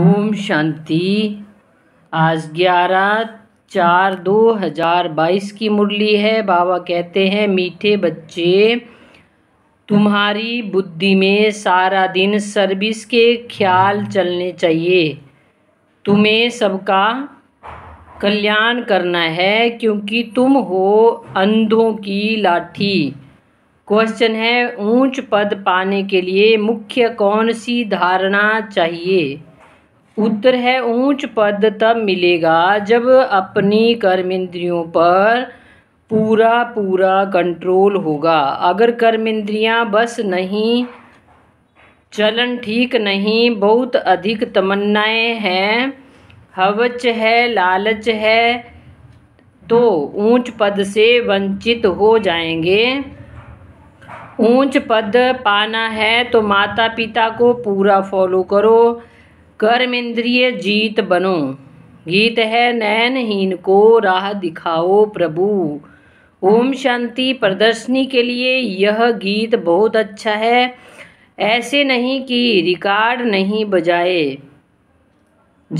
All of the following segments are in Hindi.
ओम शांति आज ग्यारह चार दो हजार बाईस की मुरली है बाबा कहते हैं मीठे बच्चे तुम्हारी बुद्धि में सारा दिन सर्विस के ख्याल चलने चाहिए तुम्हें सबका कल्याण करना है क्योंकि तुम हो अंधों की लाठी क्वेश्चन है ऊंच पद पाने के लिए मुख्य कौन सी धारणा चाहिए उत्तर है ऊंच पद तब मिलेगा जब अपनी कर्म इंद्रियों पर पूरा पूरा कंट्रोल होगा अगर कर्म इंद्रियां बस नहीं चलन ठीक नहीं बहुत अधिक तमन्नाएं हैं हवच है लालच है तो ऊंच पद से वंचित हो जाएंगे ऊंच पद पाना है तो माता पिता को पूरा फॉलो करो इंद्रिय जीत बनो गीत है नयनहीन को राह दिखाओ प्रभु ओम शांति प्रदर्शनी के लिए यह गीत बहुत अच्छा है ऐसे नहीं कि रिकॉर्ड नहीं बजाए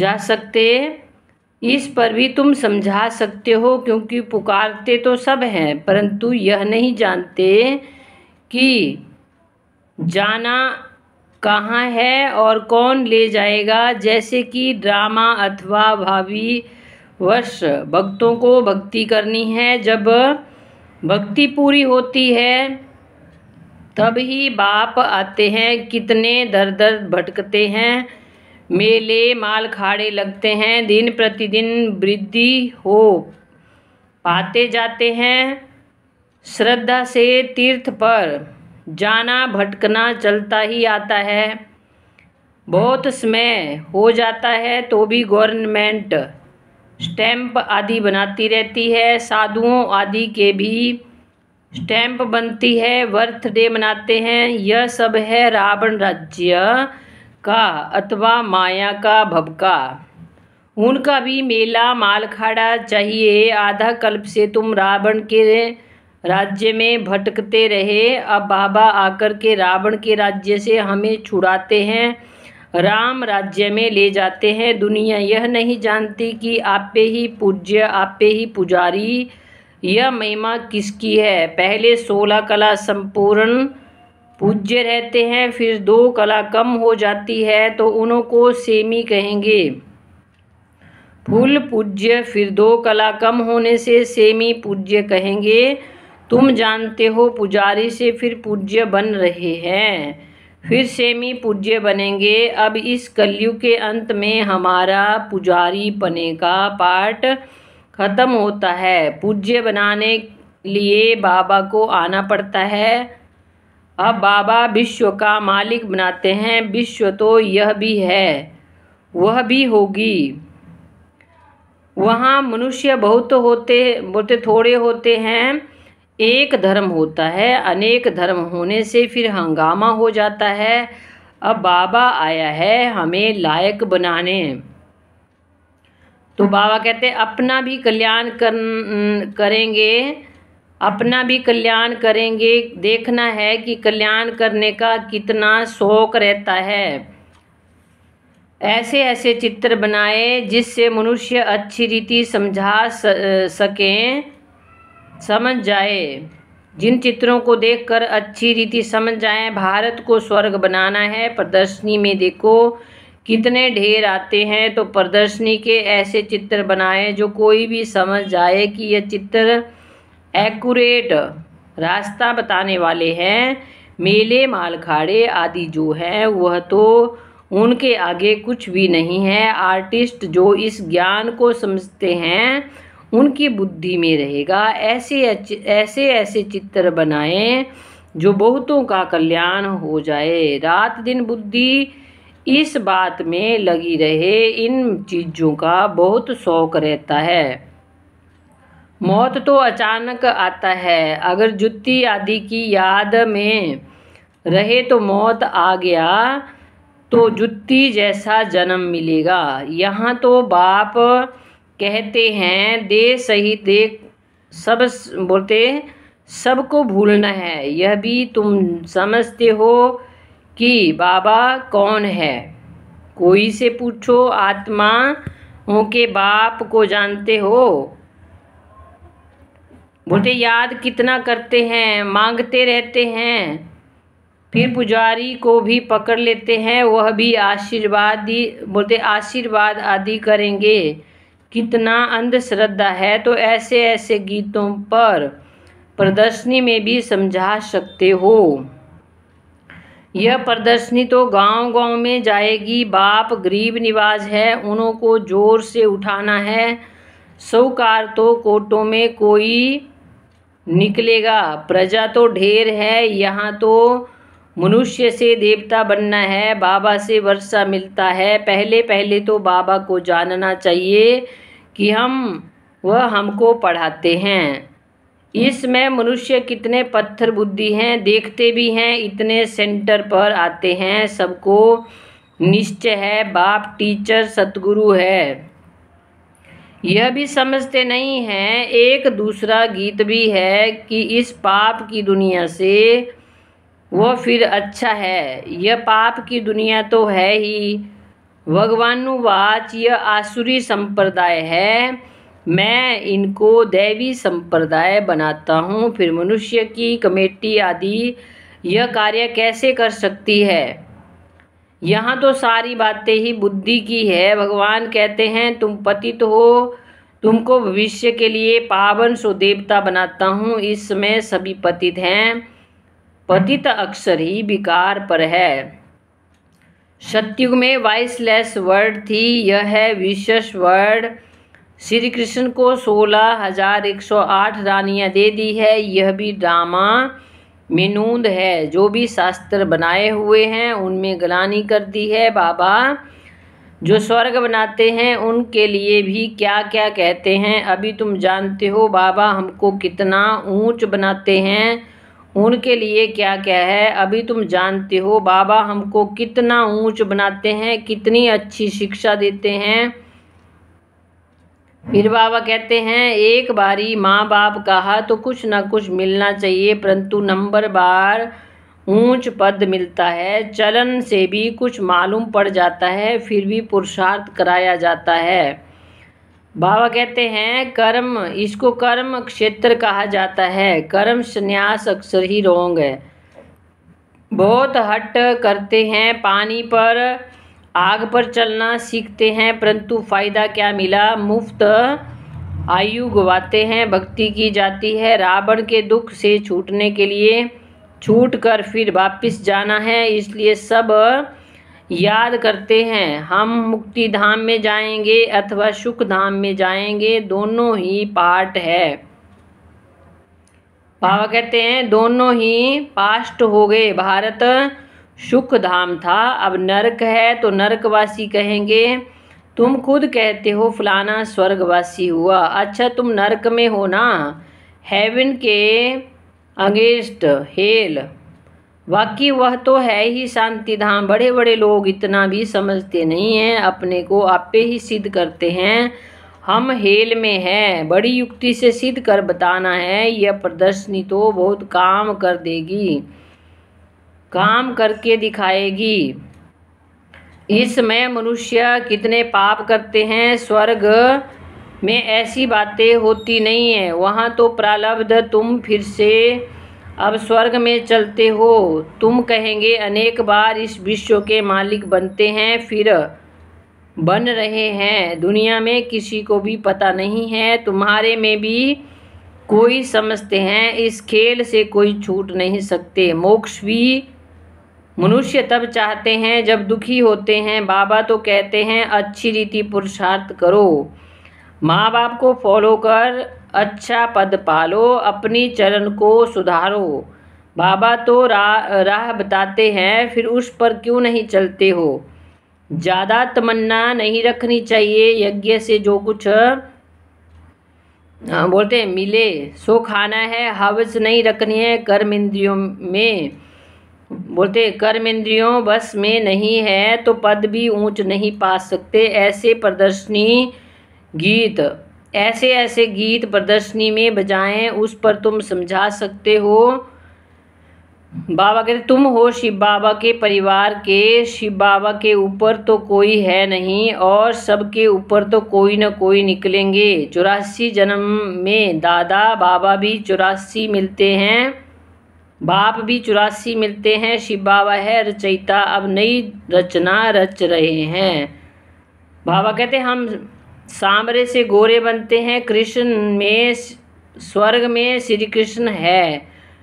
जा सकते इस पर भी तुम समझा सकते हो क्योंकि पुकारते तो सब हैं परंतु यह नहीं जानते कि जाना कहाँ है और कौन ले जाएगा जैसे कि ड्रामा अथवा भावी वर्ष भक्तों को भक्ति करनी है जब भक्ति पूरी होती है तब ही बाप आते हैं कितने दर दर भटकते हैं मेले माल खाड़े लगते हैं दिन प्रतिदिन वृद्धि हो पाते जाते हैं श्रद्धा से तीर्थ पर जाना भटकना चलता ही आता है बहुत समय हो जाता है तो भी गवर्नमेंट स्टैंप आदि बनाती रहती है साधुओं आदि के भी स्टैंप बनती है बर्थडे मनाते हैं यह सब है रावण राज्य का अथवा माया का भबका उनका भी मेला माल खाड़ा चाहिए आधा कल्प से तुम रावण के राज्य में भटकते रहे अब बाबा आकर के रावण के राज्य से हमें छुड़ाते हैं राम राज्य में ले जाते हैं दुनिया यह नहीं जानती कि आप पे ही पूज्य आप पे ही पुजारी यह महिमा किसकी है पहले सोलह कला संपूर्ण पूज्य रहते हैं फिर दो कला कम हो जाती है तो उनको सेमी कहेंगे फूल पूज्य फिर दो कला कम होने से सेमी पूज्य कहेंगे तुम जानते हो पुजारी से फिर पूज्य बन रहे हैं फिर सेमी पूज्य बनेंगे अब इस कलयुग के अंत में हमारा पुजारी पने का पाठ खत्म होता है पूज्य बनाने लिए बाबा को आना पड़ता है अब बाबा विश्व का मालिक बनाते हैं विश्व तो यह भी है वह भी होगी वहाँ मनुष्य बहुत होते बहुत थोड़े होते हैं एक धर्म होता है अनेक धर्म होने से फिर हंगामा हो जाता है अब बाबा आया है हमें लायक बनाने तो बाबा कहते हैं अपना भी कल्याण कर करेंगे अपना भी कल्याण करेंगे देखना है कि कल्याण करने का कितना शौक रहता है ऐसे ऐसे चित्र बनाए जिससे मनुष्य अच्छी रीति समझा सकें समझ जाए जिन चित्रों को देखकर अच्छी रीति समझ जाए भारत को स्वर्ग बनाना है प्रदर्शनी में देखो कितने ढेर आते हैं तो प्रदर्शनी के ऐसे चित्र बनाए जो कोई भी समझ जाए कि यह चित्र एक्यूरेट रास्ता बताने वाले हैं मेले मालखाड़े आदि जो हैं वह तो उनके आगे कुछ भी नहीं है आर्टिस्ट जो इस ज्ञान को समझते हैं उनकी बुद्धि में रहेगा ऐसे ऐसे ऐसे चित्र बनाएं जो बहुतों का कल्याण हो जाए रात दिन बुद्धि इस बात में लगी रहे इन चीज़ों का बहुत शौक रहता है मौत तो अचानक आता है अगर जुत्ती आदि की याद में रहे तो मौत आ गया तो जुत्ती जैसा जन्म मिलेगा यहाँ तो बाप कहते हैं दे सही दे सब बोलते सबको भूलना है यह भी तुम समझते हो कि बाबा कौन है कोई से पूछो आत्मा के बाप को जानते हो बोलते याद कितना करते हैं मांगते रहते हैं फिर पुजारी को भी पकड़ लेते हैं वह भी आशीर्वाद बोलते आशीर्वाद आदि करेंगे कितना अंधश्रद्धा है तो ऐसे ऐसे गीतों पर प्रदर्शनी में भी समझा सकते हो यह प्रदर्शनी तो गांव गांव में जाएगी बाप गरीब निवाज है उन्हों को जोर से उठाना है सौकार तो कोटों में कोई निकलेगा प्रजा तो ढेर है यहाँ तो मनुष्य से देवता बनना है बाबा से वर्षा मिलता है पहले पहले तो बाबा को जानना चाहिए कि हम वह हमको पढ़ाते हैं इसमें मनुष्य कितने पत्थर बुद्धि हैं देखते भी हैं इतने सेंटर पर आते हैं सबको निश्चय है बाप टीचर सतगुरु है यह भी समझते नहीं हैं एक दूसरा गीत भी है कि इस पाप की दुनिया से वह फिर अच्छा है यह पाप की दुनिया तो है ही भगवानुवाच यह आसुरी संप्रदाय है मैं इनको दैवी संप्रदाय बनाता हूँ फिर मनुष्य की कमेटी आदि यह कार्य कैसे कर सकती है यहाँ तो सारी बातें ही बुद्धि की है भगवान कहते हैं तुम पतित हो तुमको भविष्य के लिए पावन सो देवता बनाता हूँ इसमें सभी पतित हैं पतित अक्सर ही विकार पर है सत्युग में वॉइसलेस वर्ड थी यह है विशेष वर्ड श्री कृष्ण को सोलह हजार एक सौ आठ रानियाँ दे दी है यह भी ड्रामा मिनूंद है जो भी शास्त्र बनाए हुए हैं उनमें गलानी कर दी है बाबा जो स्वर्ग बनाते हैं उनके लिए भी क्या क्या कहते हैं अभी तुम जानते हो बाबा हमको कितना ऊंच बनाते हैं उनके लिए क्या क्या है अभी तुम जानते हो बाबा हमको कितना ऊंच बनाते हैं कितनी अच्छी शिक्षा देते हैं फिर बाबा कहते हैं एक बारी माँ बाप कहा तो कुछ ना कुछ मिलना चाहिए परंतु नंबर बार ऊंच पद मिलता है चलन से भी कुछ मालूम पड़ जाता है फिर भी पुरुषार्थ कराया जाता है बाबा कहते हैं कर्म इसको कर्म क्षेत्र कहा जाता है कर्म संन्यास अक्सर ही रोंग है बहुत हट करते हैं पानी पर आग पर चलना सीखते हैं परंतु फ़ायदा क्या मिला मुफ्त आयु गवाते हैं भक्ति की जाती है रावण के दुख से छूटने के लिए छूट कर फिर वापस जाना है इसलिए सब याद करते हैं हम मुक्ति धाम में जाएंगे अथवा सुख धाम में जाएंगे दोनों ही पार्ट है बाबा कहते हैं दोनों ही पास्ट हो गए भारत सुख धाम था अब नरक है तो नरकवासी कहेंगे तुम खुद कहते हो फलाना स्वर्गवासी हुआ अच्छा तुम नरक में हो ना हेवन के अगेंस्ट हेल बाकी वह तो है ही शांति धाम बड़े बड़े लोग इतना भी समझते नहीं हैं अपने को आपे ही सिद्ध करते हैं हम हेल में हैं बड़ी युक्ति से सिद्ध कर बताना है यह प्रदर्शनी तो बहुत काम कर देगी काम करके दिखाएगी इसमें मनुष्य कितने पाप करते हैं स्वर्ग में ऐसी बातें होती नहीं है वहाँ तो प्रलब्ध तुम फिर से अब स्वर्ग में चलते हो तुम कहेंगे अनेक बार इस विश्व के मालिक बनते हैं फिर बन रहे हैं दुनिया में किसी को भी पता नहीं है तुम्हारे में भी कोई समझते हैं इस खेल से कोई छूट नहीं सकते मोक्ष भी मनुष्य तब चाहते हैं जब दुखी होते हैं बाबा तो कहते हैं अच्छी रीति पुरुषार्थ करो माँ बाप को फॉलो कर अच्छा पद पालो अपनी चरण को सुधारो बाबा तो राह राह बताते हैं फिर उस पर क्यों नहीं चलते हो ज़्यादा तमन्ना नहीं रखनी चाहिए यज्ञ से जो कुछ हाँ, बोलते हैं मिले सो खाना है हवस नहीं रखनी है कर्म इंद्रियों में बोलते कर्म इंद्रियों बस में नहीं है तो पद भी ऊंच नहीं पा सकते ऐसे प्रदर्शनी गीत ऐसे ऐसे गीत प्रदर्शनी में बजाएं उस पर तुम समझा सकते हो बाबा कहते तुम हो शिव बाबा के परिवार के शिव बाबा के ऊपर तो कोई है नहीं और सबके ऊपर तो कोई ना कोई निकलेंगे चौरासी जन्म में दादा बाबा भी चौरासी मिलते हैं बाप भी चौरासी मिलते हैं शिव बाबा है रचयिता अब नई रचना रच रहे हैं बाबा कहते हम सांबरे से गोरे बनते हैं कृष्ण में स्वर्ग में श्री कृष्ण है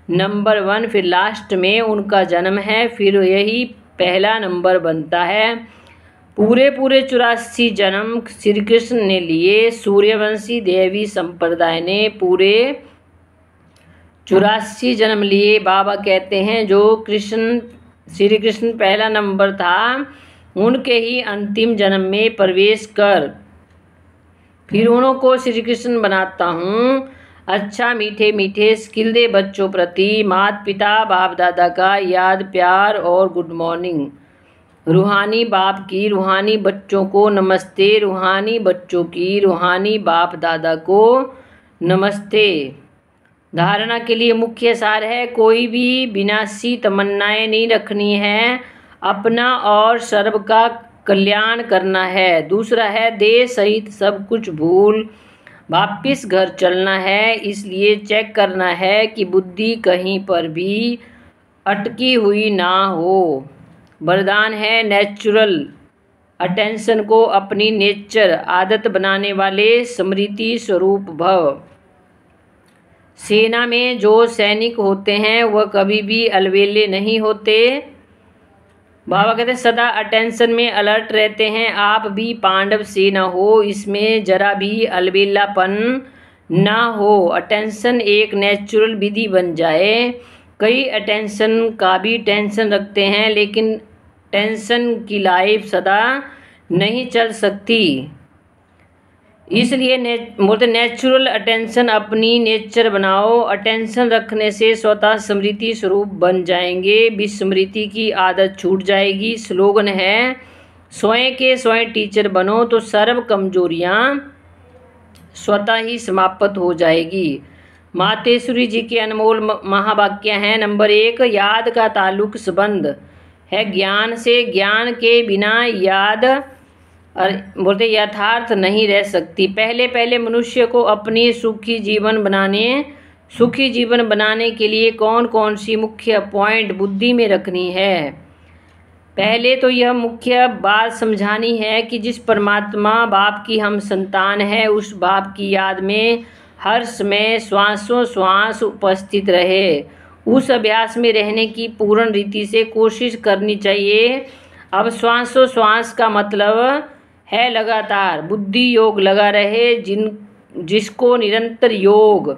नंबर वन फिर लास्ट में उनका जन्म है फिर यही पहला नंबर बनता है पूरे पूरे चौरासी जन्म श्री कृष्ण ने लिए सूर्यवंशी देवी संप्रदाय ने पूरे चौरासी जन्म लिए बाबा कहते हैं जो कृष्ण श्री कृष्ण पहला नंबर था उनके ही अंतिम जन्म में प्रवेश कर फिर उनको श्री कृष्ण बनाता हूँ अच्छा मीठे मीठे स्किल्दे बच्चों प्रति मात पिता बाप दादा का याद प्यार और गुड मॉर्निंग रूहानी बाप की रूहानी बच्चों को नमस्ते रूहानी बच्चों की रूहानी बाप दादा को नमस्ते धारणा के लिए मुख्य सार है कोई भी बिना सी तमन्नाएं नहीं रखनी है अपना और सर्व का कल्याण करना है दूसरा है देह सहित सब कुछ भूल वापिस घर चलना है इसलिए चेक करना है कि बुद्धि कहीं पर भी अटकी हुई ना हो वरदान है नेचुरल अटेंशन को अपनी नेचर आदत बनाने वाले स्मृति स्वरूप भव सेना में जो सैनिक होते हैं वह कभी भी अलवेले नहीं होते बाबा कहते हैं सदा अटेंशन में अलर्ट रहते हैं आप भी पांडव से ना हो इसमें जरा भी अलबेलापन ना हो अटेंशन एक नेचुरल विधि बन जाए कई अटेंशन का भी टेंशन रखते हैं लेकिन टेंशन की लाइफ सदा नहीं चल सकती इसलिए ने बोलते नेचुरल अटेंशन अपनी नेचर बनाओ अटेंशन रखने से स्वतः स्मृति स्वरूप बन जाएंगे विस्मृति की आदत छूट जाएगी स्लोगन है स्वयं के स्वयं टीचर बनो तो सर्व कमजोरियाँ स्वतः ही समाप्त हो जाएगी मातेश्वरी जी के अनमोल महावाक्य हैं नंबर एक याद का ताल्लुक संबंध है ज्ञान से ज्ञान के बिना याद और बोलते यथार्थ नहीं रह सकती पहले पहले मनुष्य को अपनी सुखी जीवन बनाने सुखी जीवन बनाने के लिए कौन कौन सी मुख्य पॉइंट बुद्धि में रखनी है पहले तो यह मुख्य बात समझानी है कि जिस परमात्मा बाप की हम संतान है उस बाप की याद में हर समय श्वासों श्वास उपस्थित रहे उस अभ्यास में रहने की पूर्ण रीति से कोशिश करनी चाहिए अब श्वासों श्वास का मतलब है लगातार बुद्धि योग लगा रहे जिन जिसको निरंतर योग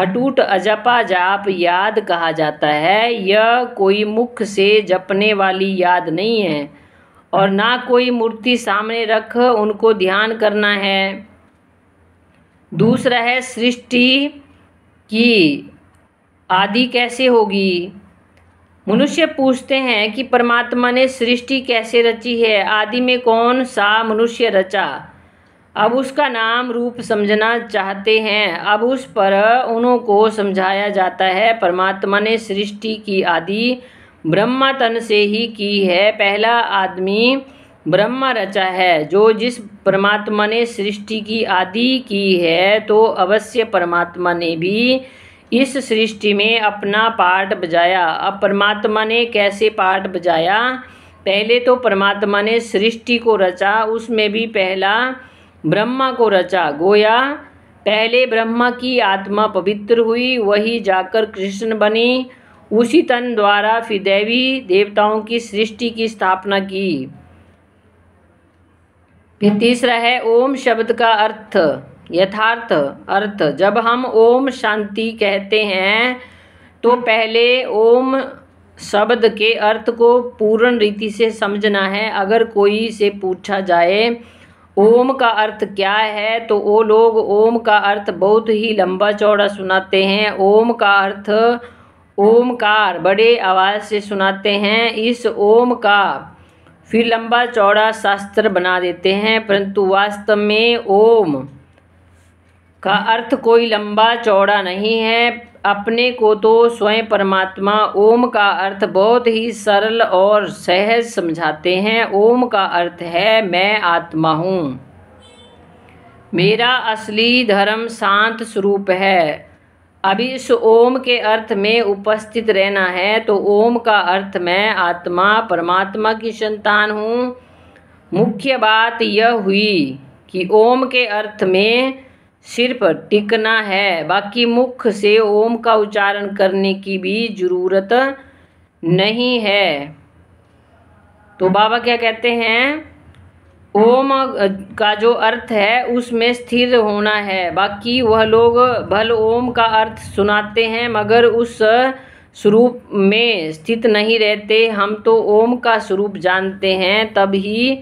अटूट अजपा जाप याद कहा जाता है यह कोई मुख से जपने वाली याद नहीं है और ना कोई मूर्ति सामने रख उनको ध्यान करना है दूसरा है सृष्टि की आदि कैसे होगी मनुष्य पूछते हैं कि परमात्मा ने सृष्टि कैसे रची है आदि में कौन सा मनुष्य रचा अब उसका नाम रूप समझना चाहते हैं अब उस पर उन्हों को समझाया जाता है परमात्मा ने सृष्टि की आदि ब्रह्मा तन से ही की है पहला आदमी ब्रह्मा रचा है जो जिस परमात्मा ने सृष्टि की आदि की है तो अवश्य परमात्मा ने भी इस सृष्टि में अपना पार्ट बजाया अब परमात्मा ने कैसे पार्ट बजाया पहले तो परमात्मा ने सृष्टि को रचा उसमें भी पहला ब्रह्मा को रचा गोया पहले ब्रह्मा की आत्मा पवित्र हुई वही जाकर कृष्ण बनी उसी तन द्वारा फिर देवी देवताओं की सृष्टि की स्थापना की फिर तीसरा है ओम शब्द का अर्थ यथार्थ अर्थ जब हम ओम शांति कहते हैं तो पहले ओम शब्द के अर्थ को पूर्ण रीति से समझना है अगर कोई से पूछा जाए ओम का अर्थ क्या है तो वो लोग ओम का अर्थ बहुत ही लंबा चौड़ा सुनाते हैं ओम का अर्थ ओमकार बड़े आवाज़ से सुनाते हैं इस ओम का फिर लंबा चौड़ा शास्त्र बना देते हैं परंतु वास्तव में ओम का अर्थ कोई लंबा चौड़ा नहीं है अपने को तो स्वयं परमात्मा ओम का अर्थ बहुत ही सरल और सहज समझाते हैं ओम का अर्थ है मैं आत्मा हूँ मेरा असली धर्म शांत स्वरूप है अभी इस ओम के अर्थ में उपस्थित रहना है तो ओम का अर्थ मैं आत्मा परमात्मा की संतान हूँ मुख्य बात यह हुई कि ओम के अर्थ में सिर पर टिकना है बाकी मुख से ओम का उच्चारण करने की भी जरूरत नहीं है तो बाबा क्या कहते हैं ओम का जो अर्थ है उसमें स्थिर होना है बाकी वह लोग भल ओम का अर्थ सुनाते हैं मगर उस स्वरूप में स्थित नहीं रहते हम तो ओम का स्वरूप जानते हैं तब ही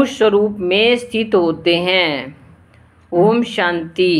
उस स्वरूप में स्थित होते हैं ओम शांति